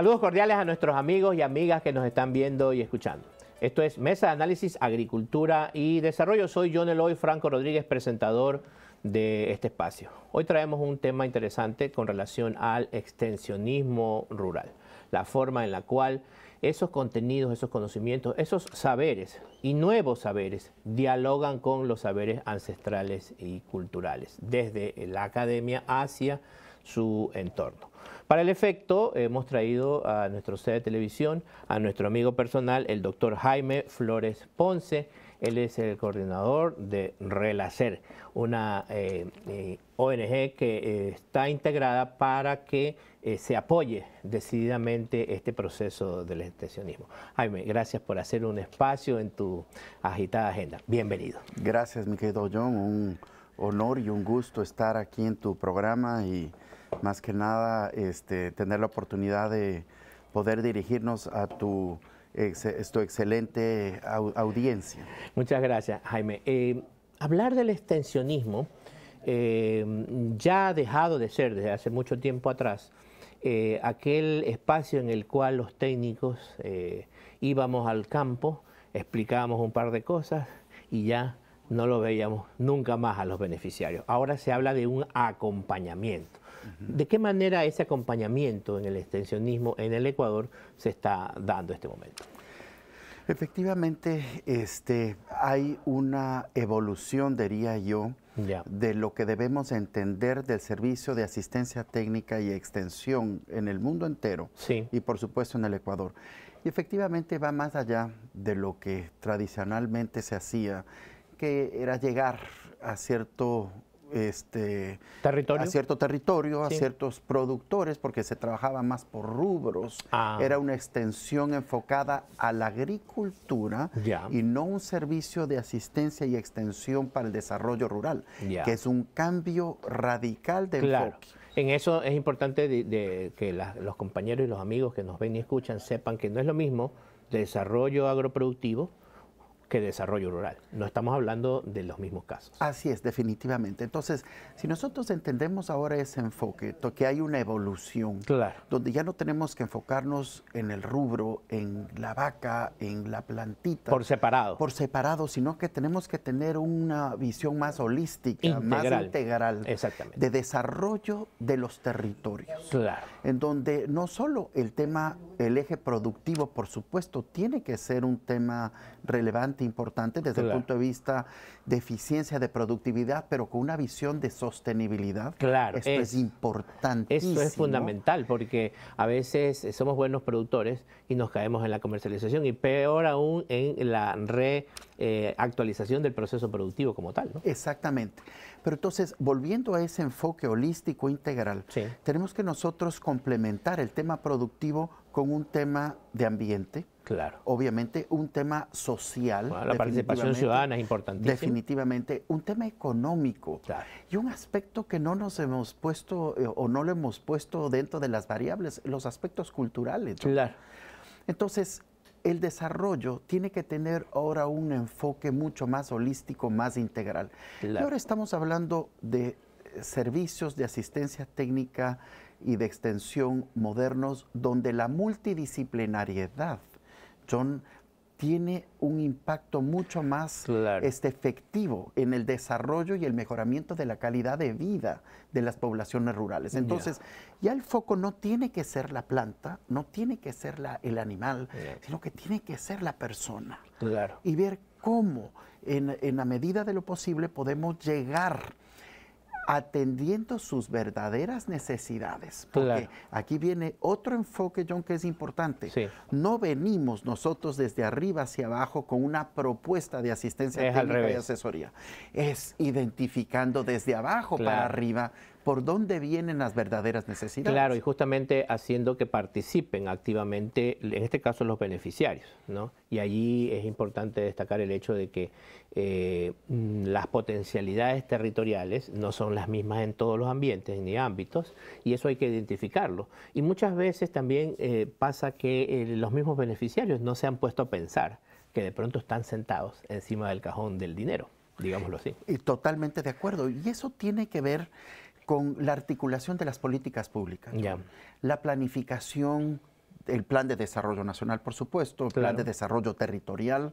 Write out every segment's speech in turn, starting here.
Saludos cordiales a nuestros amigos y amigas que nos están viendo y escuchando. Esto es Mesa de Análisis, Agricultura y Desarrollo. Soy John Eloy Franco Rodríguez, presentador de este espacio. Hoy traemos un tema interesante con relación al extensionismo rural, la forma en la cual esos contenidos, esos conocimientos, esos saberes y nuevos saberes dialogan con los saberes ancestrales y culturales, desde la academia hacia su entorno. Para el efecto, hemos traído a nuestro sede de televisión a nuestro amigo personal, el doctor Jaime Flores Ponce. Él es el coordinador de Relacer, una eh, eh, ONG que eh, está integrada para que se apoye decididamente este proceso del extensionismo. Jaime, gracias por hacer un espacio en tu agitada agenda. Bienvenido. Gracias, mi querido John. Un honor y un gusto estar aquí en tu programa y más que nada este, tener la oportunidad de poder dirigirnos a tu, excelente audiencia. Muchas gracias, Jaime. Eh, hablar del extensionismo eh, ya ha dejado de ser desde hace mucho tiempo atrás eh, aquel espacio en el cual los técnicos íbamos al campo, explicábamos un par de cosas y ya no lo veíamos nunca más a los beneficiarios. Ahora se habla de un acompañamiento. ¿De qué manera ese acompañamiento en el extensionismo en el Ecuador se está dando este momento? Efectivamente, este, hay una evolución, diría yo, de lo que debemos entender del servicio de asistencia técnica y extensión en el mundo entero sí. y por supuesto en el Ecuador. Y efectivamente va más allá de lo que tradicionalmente se hacía, que era llegar a cierto este, a cierto territorio, a ciertos productores, porque se trabajaba más por rubros. Ah. Era una extensión enfocada a la agricultura y no un servicio de asistencia y extensión para el desarrollo rural, que es un cambio radical de enfoque. En eso es importante de, que los compañeros y los amigos que nos ven y escuchan sepan que no es lo mismo desarrollo agroproductivo que desarrollo rural. No estamos hablando de los mismos casos. Así es, definitivamente. Entonces, si nosotros entendemos ahora ese enfoque, que hay una evolución, donde ya no tenemos que enfocarnos en el rubro, en la vaca, en la plantita. Por separado. Por separado, sino que tenemos que tener una visión más holística, más integral. De desarrollo de los territorios. Claro. En donde no solo el tema, el eje productivo, por supuesto, tiene que ser un tema relevante importante desde el punto de vista de eficiencia, de productividad, pero con una visión de sostenibilidad. Claro. Esto es, importantísimo. importante. Eso es fundamental, porque a veces eh, somos buenos productores y nos caemos en la comercialización y peor aún en la reactualización eh, del proceso productivo como tal. Exactamente. Pero entonces, volviendo a ese enfoque holístico integral, tenemos que nosotros complementar el tema productivo con un tema de ambiente, Claro. Obviamente, un tema social. la participación ciudadana es importantísima. Definitivamente, un tema económico. Y un aspecto que no nos hemos puesto eh, o no lo hemos puesto dentro de las variables, los aspectos culturales. Claro. Entonces, el desarrollo tiene que tener ahora un enfoque mucho más holístico, más integral. Y ahora estamos hablando de eh, servicios de asistencia técnica y de extensión modernos donde la multidisciplinariedad tiene un impacto mucho más este, efectivo en el desarrollo y el mejoramiento de la calidad de vida de las poblaciones rurales. Entonces, ya el foco no tiene que ser la planta, no tiene que ser el animal, sino que tiene que ser la persona. Y ver cómo, en, en la medida de lo posible, podemos llegar atendiendo sus verdaderas necesidades. Porque aquí viene otro enfoque, John, que es importante. No venimos nosotros desde arriba hacia abajo con una propuesta de asistencia técnica y asesoría. Es identificando desde abajo para arriba por dónde vienen las verdaderas necesidades. Claro, y justamente haciendo que participen activamente, en este caso los beneficiarios, ¿no? Y allí es importante destacar el hecho de que eh, mm, las potencialidades territoriales no son las mismas en todos los ambientes ni ámbitos, y eso hay que identificarlo. Y muchas veces también eh, pasa que eh, los mismos beneficiarios no se han puesto a pensar que de pronto están sentados encima del cajón del dinero, digámoslo así. Y totalmente de acuerdo. Y eso tiene que ver con la articulación de las políticas públicas, la planificación, el plan de desarrollo nacional, por supuesto, el plan de desarrollo territorial,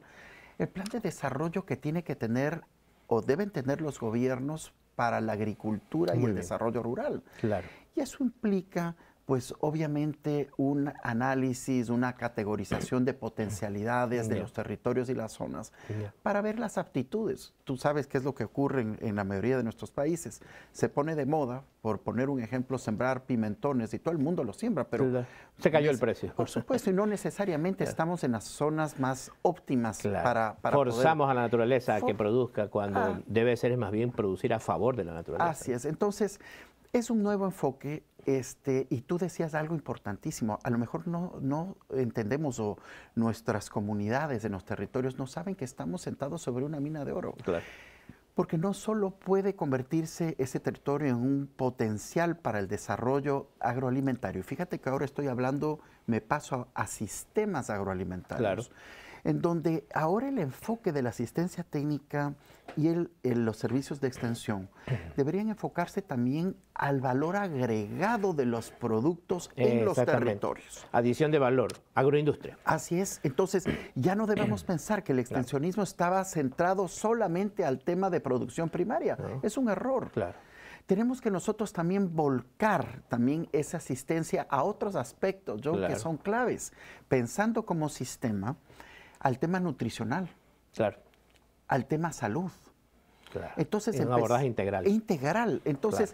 el plan de desarrollo que tiene que tener o deben tener los gobiernos para la agricultura y el desarrollo rural. Claro. Y eso implica pues obviamente un análisis, una categorización de potencialidades de los territorios y las zonas para ver las aptitudes. Tú sabes qué es lo que ocurre en, la mayoría de nuestros países. Se pone de moda, por poner un ejemplo, sembrar pimentones y todo el mundo lo siembra, pero... Se cayó el precio. Por supuesto, y no necesariamente estamos en las zonas más óptimas para, Forzamos a la naturaleza que produzca cuando ah. debe ser más bien producir a favor de la naturaleza. Así es. Entonces, es un nuevo enfoque este, y tú decías algo importantísimo, a lo mejor no, entendemos o nuestras comunidades, de los territorios, no saben que estamos sentados sobre una mina de oro. Claro. Porque no solo puede convertirse ese territorio en un potencial para el desarrollo agroalimentario. Fíjate que ahora estoy hablando, me paso a, sistemas agroalimentarios. Claro en donde ahora el enfoque de la asistencia técnica y el, los servicios de extensión deberían enfocarse también al valor agregado de los productos en los territorios. Adición de valor, agroindustria. Así es, entonces ya no debemos pensar que el extensionismo estaba centrado solamente al tema de producción primaria, es un error. tenemos que nosotros también volcar también esa asistencia a otros aspectos, John, que son claves. Pensando como sistema, al tema nutricional. Al tema salud. Entonces, es un abordaje integral. Integral. Entonces,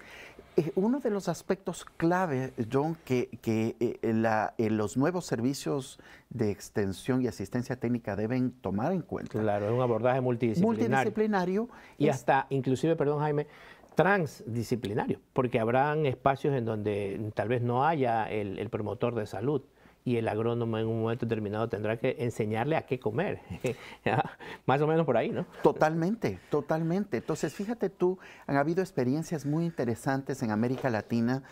eh, uno de los aspectos clave, John, que, eh, los nuevos servicios de extensión y asistencia técnica deben tomar en cuenta. Claro, es un abordaje multidisciplinario. Multidisciplinario. Y hasta, inclusive, perdón, Jaime, transdisciplinario, porque habrán espacios en donde tal vez no haya el promotor de salud, y el agrónomo en un momento determinado tendrá que enseñarle a qué comer. Más o menos por ahí, ¿no? Totalmente, totalmente. Entonces, fíjate tú, han habido experiencias muy interesantes en América Latina,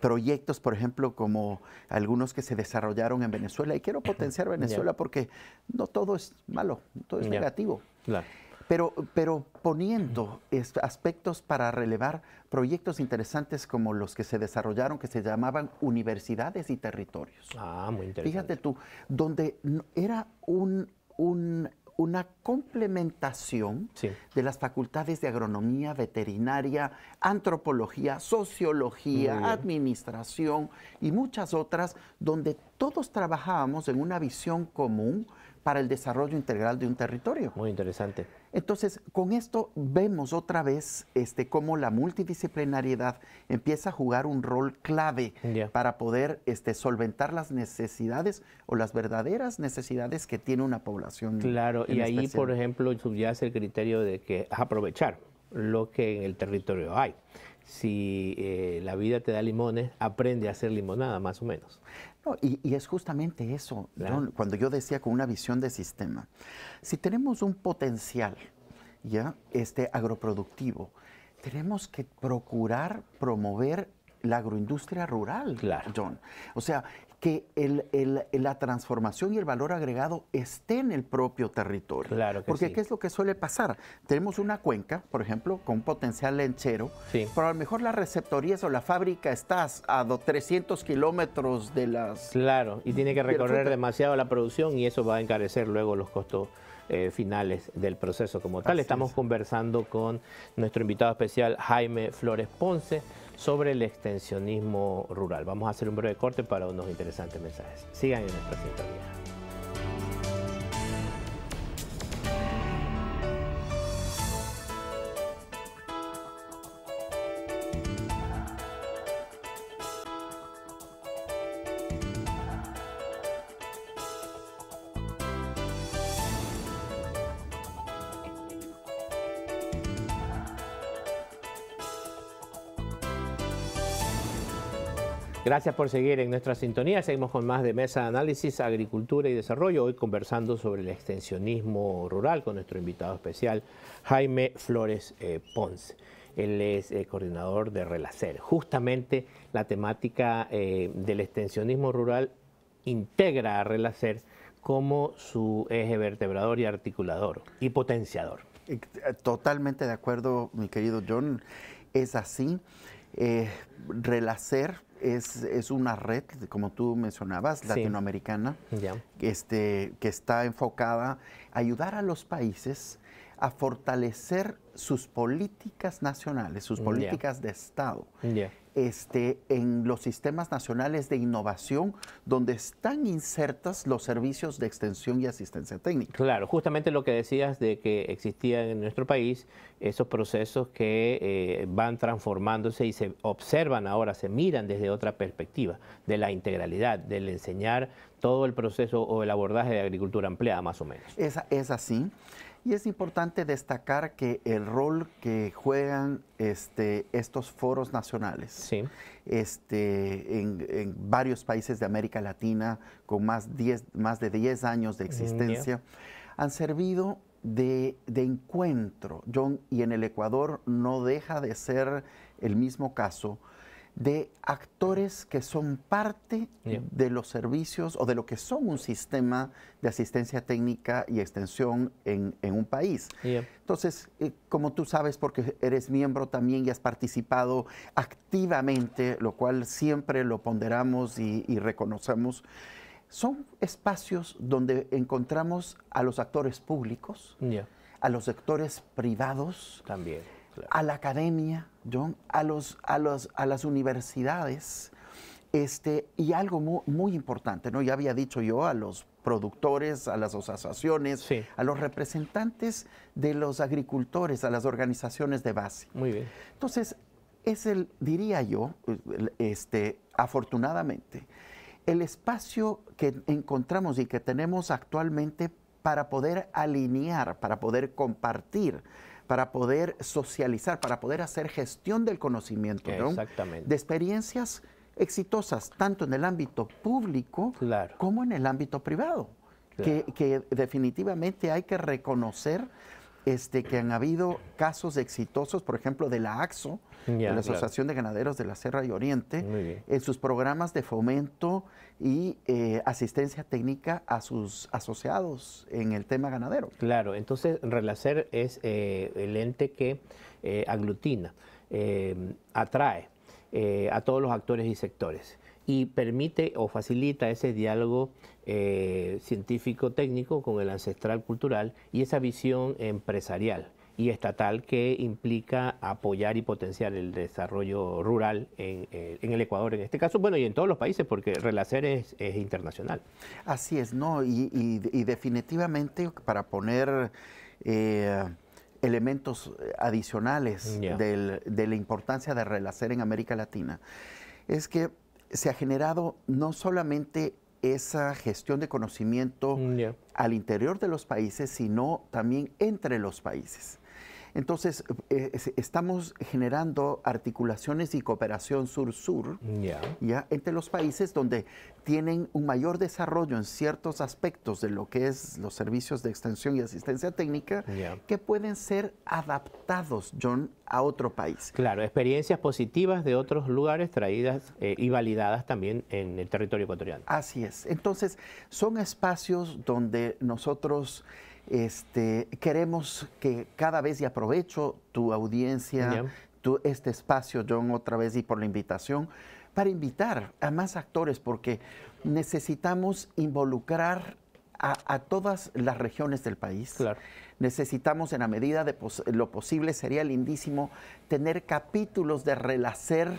proyectos, por ejemplo, como algunos que se desarrollaron en Venezuela. Y quiero potenciar Venezuela porque no todo es malo, todo es negativo. Claro pero, pero poniendo aspectos para relevar proyectos interesantes como los que se desarrollaron, que se llamaban universidades y territorios. Ah, muy interesante. Fíjate tú, donde era una complementación de las facultades de agronomía, veterinaria, antropología, sociología, administración y muchas otras, donde todos trabajábamos en una visión común para el desarrollo integral de un territorio. Muy interesante. Entonces, con esto vemos otra vez este, cómo la multidisciplinariedad empieza a jugar un rol clave para poder este, solventar las necesidades o las verdaderas necesidades que tiene una población. Claro, y ahí, por ejemplo, subyace el criterio de que aprovechar lo que en el territorio hay si eh, la vida te da limones, aprende a hacer limonada, más o menos. No, y, es justamente eso, John, cuando yo decía con una visión de sistema. Si tenemos un potencial ya este agroproductivo, tenemos que procurar promover la agroindustria rural, John. O sea, que el, la transformación y el valor agregado esté en el propio territorio. Claro Porque ¿qué es lo que suele pasar? Tenemos una cuenca, por ejemplo, con potencial lechero pero a lo mejor la receptoría o la fábrica está a 300 kilómetros de las... Claro, y tiene que recorrer demasiado la producción y eso va a encarecer luego los costos eh, finales del proceso como tal. Estamos conversando con nuestro invitado especial Jaime Flores Ponce sobre el extensionismo rural. Vamos a hacer un breve corte para unos interesantes mensajes. Sigan en nuestra sintonía. Gracias por seguir en nuestra sintonía. Seguimos con más de Mesa de Análisis, Agricultura y Desarrollo. Hoy conversando sobre el extensionismo rural con nuestro invitado especial, Jaime Flores eh, Ponce. Él es eh, coordinador de Relacer. Justamente la temática eh, del extensionismo rural integra a Relacer como su eje vertebrador y articulador y potenciador. Totalmente de acuerdo, mi querido John. Es así. Relacer es, es, una red, como tú mencionabas, latinoamericana, este, que está enfocada a ayudar a los países a fortalecer sus políticas nacionales, sus políticas de Estado, este, en los sistemas nacionales de innovación donde están insertas los servicios de extensión y asistencia técnica. Claro, justamente lo que decías de que existían en nuestro país esos procesos que eh, van transformándose y se observan ahora, se miran desde otra perspectiva, de la integralidad, del enseñar todo el proceso o el abordaje de agricultura empleada más o menos. Esa, es así. Y es importante destacar que el rol que juegan este, estos foros nacionales este, en, varios países de América Latina con más, diez, más de 10 años de existencia han servido de, de encuentro. John, y en el Ecuador no deja de ser el mismo caso de actores que son parte de los servicios o de lo que son un sistema de asistencia técnica y extensión en, un país. Entonces, eh, como tú sabes, porque eres miembro también y has participado activamente, lo cual siempre lo ponderamos y, reconocemos, son espacios donde encontramos a los actores públicos, a los sectores privados, también, a la academia, John, a, los, a, los, a las universidades. Este, y algo muy, importante, ¿no? Ya había dicho yo a los productores, a las asociaciones, a los representantes de los agricultores, a las organizaciones de base. Muy bien. Entonces, es el, diría yo, este, afortunadamente, el espacio que encontramos y que tenemos actualmente para poder alinear, para poder compartir para poder socializar, para poder hacer gestión del conocimiento, De experiencias exitosas, tanto en el ámbito público como en el ámbito privado, que definitivamente hay que reconocer este, que han habido casos exitosos, por ejemplo, de la AXO, de la Asociación de Ganaderos de la Sierra y Oriente, en sus programas de fomento y eh, asistencia técnica a sus asociados en el tema ganadero. Claro, entonces Relacer es eh, el ente que eh, aglutina, atrae a todos los actores y sectores y permite o facilita ese diálogo eh, científico-técnico con el ancestral cultural y esa visión empresarial y estatal que implica apoyar y potenciar el desarrollo rural en, eh, el Ecuador en este caso, bueno, y en todos los países, porque Relacer es, internacional. Así es, ¿no? Y, definitivamente para poner eh, elementos adicionales de la importancia de Relacer en América Latina, es que se ha generado no solamente esa gestión de conocimiento mm, al interior de los países, sino también entre los países. Entonces, eh, estamos generando articulaciones y cooperación sur-sur ya entre los países donde tienen un mayor desarrollo en ciertos aspectos de lo que es los servicios de extensión y asistencia técnica que pueden ser adaptados, John, a otro país. Claro, experiencias positivas de otros lugares traídas eh, y validadas también en el territorio ecuatoriano. Así es. Entonces, son espacios donde nosotros... Este, queremos que cada vez, y aprovecho tu audiencia, este espacio, John, otra vez y por la invitación, para invitar a más actores, porque necesitamos involucrar a, todas las regiones del país. Necesitamos, en la medida de lo posible, sería lindísimo tener capítulos de relacer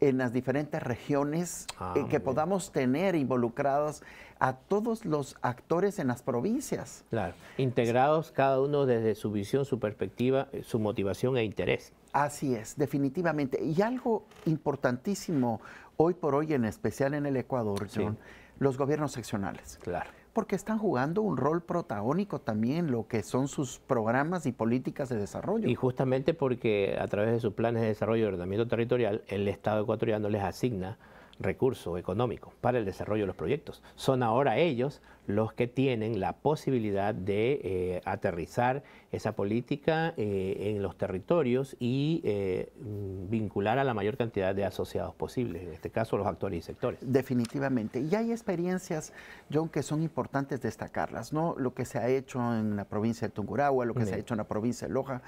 en las diferentes regiones, ah, eh, que podamos tener involucrados a todos los actores en las provincias. Claro, integrados cada uno desde su visión, su perspectiva, eh, su motivación e interés. Así es, definitivamente. Y algo importantísimo hoy por hoy, en especial en el Ecuador, son los gobiernos seccionales. Claro porque están jugando un rol protagónico también lo que son sus programas y políticas de desarrollo. Y justamente porque a través de sus planes de desarrollo y ordenamiento territorial, el Estado ecuatoriano les asigna recursos económicos para el desarrollo de los proyectos. Son ahora ellos los que tienen la posibilidad de eh, aterrizar esa política eh, en los territorios y eh, mm, vincular a la mayor cantidad de asociados posibles, en este caso los actores y sectores. Definitivamente. Y hay experiencias, John, que son importantes destacarlas, ¿no? Lo que se ha hecho en la provincia de Tungurahua, lo que se ha hecho en la provincia de Loja.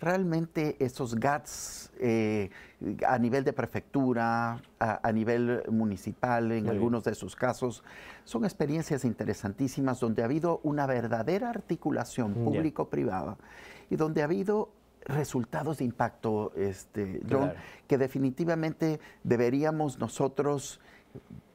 Realmente esos GATS a nivel de prefectura, a, nivel municipal, en algunos de sus casos, son experiencias interesantísimas donde ha habido una verdadera articulación público-privada y donde ha habido resultados de impacto, este, que definitivamente deberíamos nosotros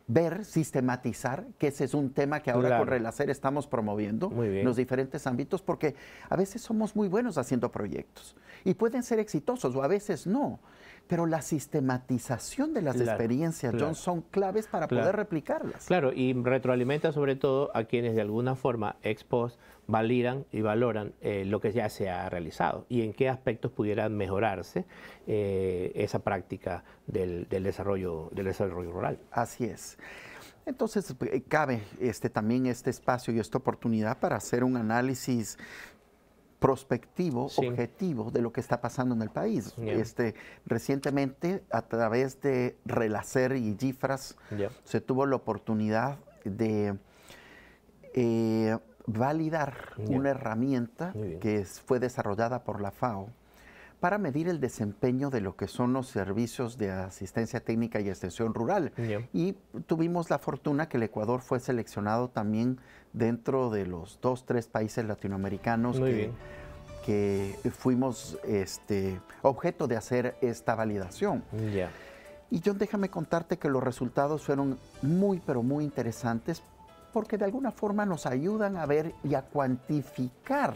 ver, sistematizar, que ese es un tema que ahora con Relacer estamos promoviendo en los diferentes ámbitos, porque a veces somos muy buenos haciendo proyectos y pueden ser exitosos o a veces no, pero la sistematización de las experiencias, John, son claves para poder replicarlas. Claro, y retroalimenta sobre todo a quienes de alguna forma ex post validan y valoran eh, lo que ya se ha realizado y en qué aspectos pudiera mejorarse eh, esa práctica del, desarrollo, del desarrollo rural. Así es. Entonces, eh, cabe este, también este espacio y esta oportunidad para hacer un análisis prospectivo, objetivo de lo que está pasando en el país. Este, recientemente, a través de Relacer y Gifras, se tuvo la oportunidad de eh, validar una herramienta que fue desarrollada por la FAO para medir el desempeño de lo que son los servicios de asistencia técnica y extensión rural. Y tuvimos la fortuna que el Ecuador fue seleccionado también dentro de los dos, tres países latinoamericanos que... fuimos este, objeto de hacer esta validación. Y John, déjame contarte que los resultados fueron muy, pero muy interesantes porque de alguna forma nos ayudan a ver y a cuantificar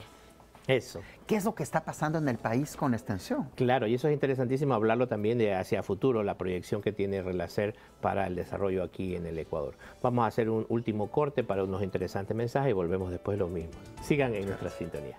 eso. ¿Qué es lo que está pasando en el país con extensión? Claro, y eso es interesantísimo hablarlo también de hacia futuro, la proyección que tiene Relacer para el desarrollo aquí en el Ecuador. Vamos a hacer un último corte para unos interesantes mensajes y volvemos después lo mismo. Sigan en nuestra sintonía.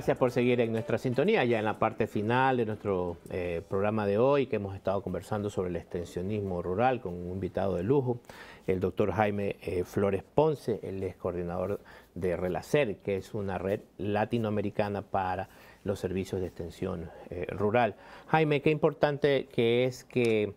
Gracias por seguir en nuestra sintonía, ya en la parte final de nuestro eh, programa de hoy, que hemos estado conversando sobre el extensionismo rural con un invitado de lujo, el doctor Jaime eh, Flores Ponce, el ex coordinador de Relacer, que es una red latinoamericana para los servicios de extensión eh, rural. Jaime, qué importante que es que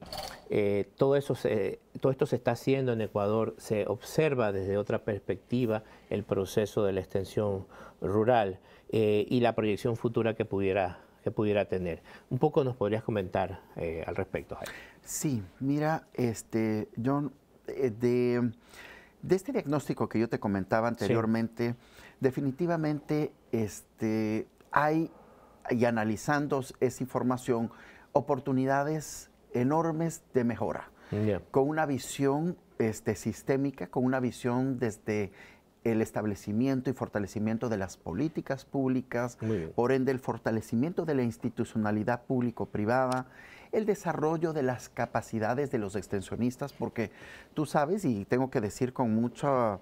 todo, eso se, todo esto se está haciendo en Ecuador, se observa desde otra perspectiva el proceso de la extensión rural. Eh, y la proyección futura que pudiera, que pudiera tener. Un poco nos podrías comentar eh, al respecto, Sí, mira, este, John, eh, de, este diagnóstico que yo te comentaba anteriormente, definitivamente este, hay, y analizando esa información, oportunidades enormes de mejora, con una visión este, sistémica, con una visión desde el establecimiento y fortalecimiento de las políticas públicas, por ende el fortalecimiento de la institucionalidad público-privada, el desarrollo de las capacidades de los extensionistas, porque tú sabes, y tengo que decir con mucha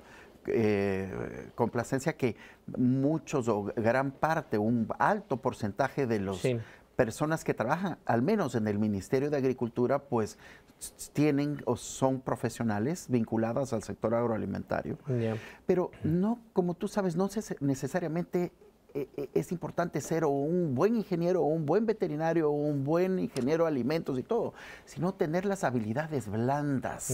eh, complacencia, que muchos o gran parte, un alto porcentaje de las personas que trabajan, al menos en el Ministerio de Agricultura, pues tienen o son profesionales vinculadas al sector agroalimentario. Pero no, como tú sabes, no necesariamente eh, eh, es importante ser un buen ingeniero, un buen veterinario, un buen ingeniero de alimentos y todo, sino tener las habilidades blandas,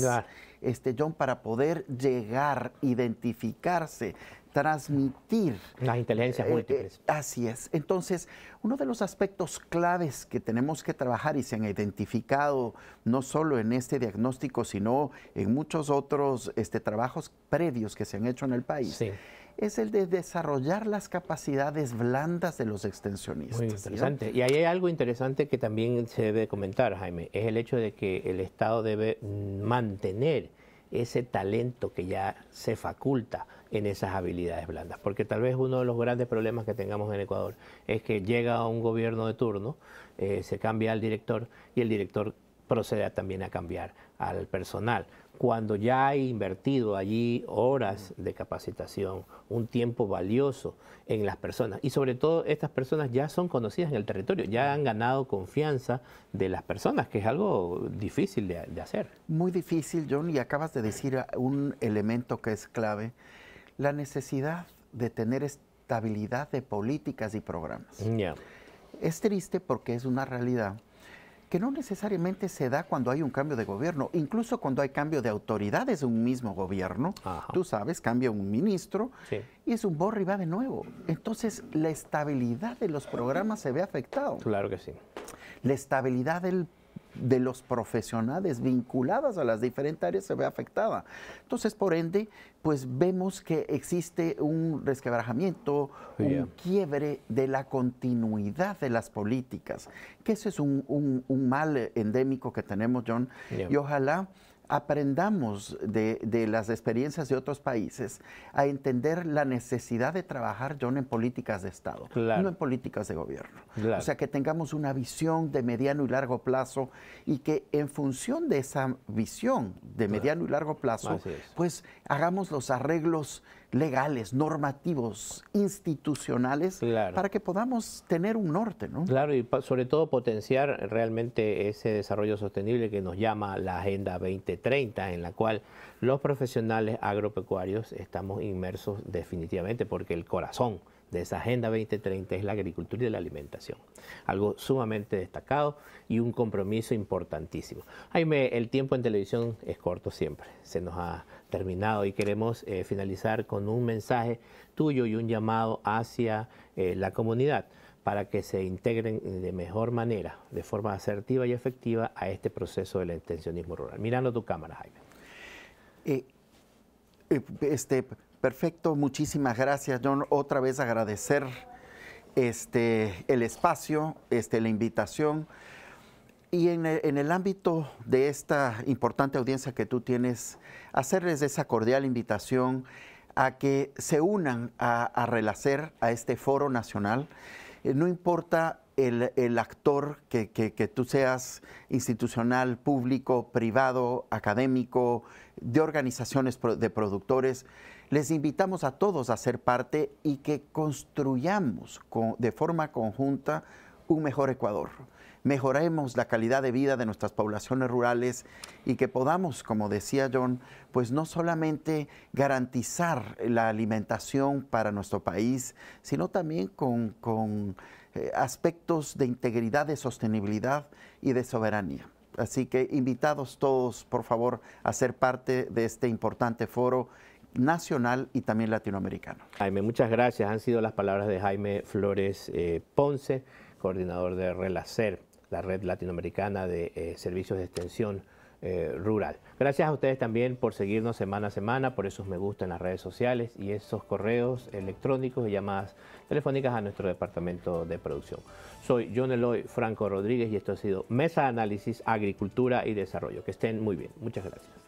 este, John, para poder llegar, identificarse, transmitir. Las inteligencias eh, múltiples. así es. Entonces, uno de los aspectos claves que tenemos que trabajar y se han identificado no solo en este diagnóstico, sino en muchos otros este, trabajos previos que se han hecho en el país. Sí es el de desarrollar las capacidades blandas de los extensionistas. Muy interesante. Y ahí hay algo interesante que también se debe comentar, Jaime, es el hecho de que el Estado debe mantener ese talento que ya se faculta en esas habilidades blandas. Porque tal vez uno de los grandes problemas que tengamos en Ecuador es que llega un gobierno de turno, eh, se cambia al director y el director proceda también a cambiar al personal. Cuando ya hay invertido allí horas de capacitación, un tiempo valioso en las personas, y sobre todo estas personas ya son conocidas en el territorio, ya han ganado confianza de las personas, que es algo difícil de, hacer. Muy difícil, John, y acabas de decir un elemento que es clave, la necesidad de tener estabilidad de políticas y programas. Es triste porque es una realidad que no necesariamente se da cuando hay un cambio de gobierno, incluso cuando hay cambio de autoridades de un mismo gobierno. Tú sabes, cambia un ministro y es un borro y va de nuevo. Entonces, la estabilidad de los programas se ve afectado. Claro que sí. La estabilidad del de los profesionales vinculadas a las diferentes áreas se ve afectada. Entonces, por ende, pues vemos que existe un resquebrajamiento, un quiebre de la continuidad de las políticas, que ese es un, mal endémico que tenemos, John, y ojalá aprendamos de, las experiencias de otros países a entender la necesidad de trabajar, John, en políticas de Estado, no en políticas de gobierno. O sea, que tengamos una visión de mediano y largo plazo y que en función de esa visión de mediano y largo plazo, pues hagamos los arreglos legales, normativos, institucionales, para que podamos tener un norte. ¿no? Claro, y sobre todo potenciar realmente ese desarrollo sostenible que nos llama la Agenda 2030, en la cual los profesionales agropecuarios estamos inmersos definitivamente, porque el corazón de esa Agenda 2030 es la agricultura y la alimentación. Algo sumamente destacado y un compromiso importantísimo. Jaime, el tiempo en televisión es corto siempre. Se nos ha terminado y queremos eh, finalizar con un mensaje tuyo y un llamado hacia eh, la comunidad para que se integren de mejor manera, de forma asertiva y efectiva a este proceso del extensionismo rural. Mirando tu cámara, Jaime. Eh, este, perfecto, muchísimas gracias, John. Otra vez agradecer este, el espacio, este, la invitación. Y e, en el, ámbito de esta importante audiencia que tú tienes, hacerles esa cordial invitación a que se unan a, Relacer, a este foro nacional. Eh, no importa el, actor que, tú seas, institucional, público, privado, académico, de organizaciones de productores, les invitamos a todos a ser parte y que construyamos de forma conjunta un mejor Ecuador. Mejoremos la calidad de vida de nuestras poblaciones rurales y que podamos, como decía John, pues no solamente garantizar la alimentación para nuestro país, sino también con, eh, aspectos de integridad, de sostenibilidad y de soberanía. Así que invitados todos, por favor, a ser parte de este importante foro nacional y también latinoamericano. Jaime, muchas gracias. Han sido las palabras de Jaime Flores eh, Ponce coordinador de RELACER, la Red Latinoamericana de eh, Servicios de Extensión eh, Rural. Gracias a ustedes también por seguirnos semana a semana, por esos me gusta en las redes sociales y esos correos electrónicos y llamadas telefónicas a nuestro departamento de producción. Soy John Eloy Franco Rodríguez y esto ha sido Mesa Análisis Agricultura y Desarrollo. Que estén muy bien. Muchas gracias.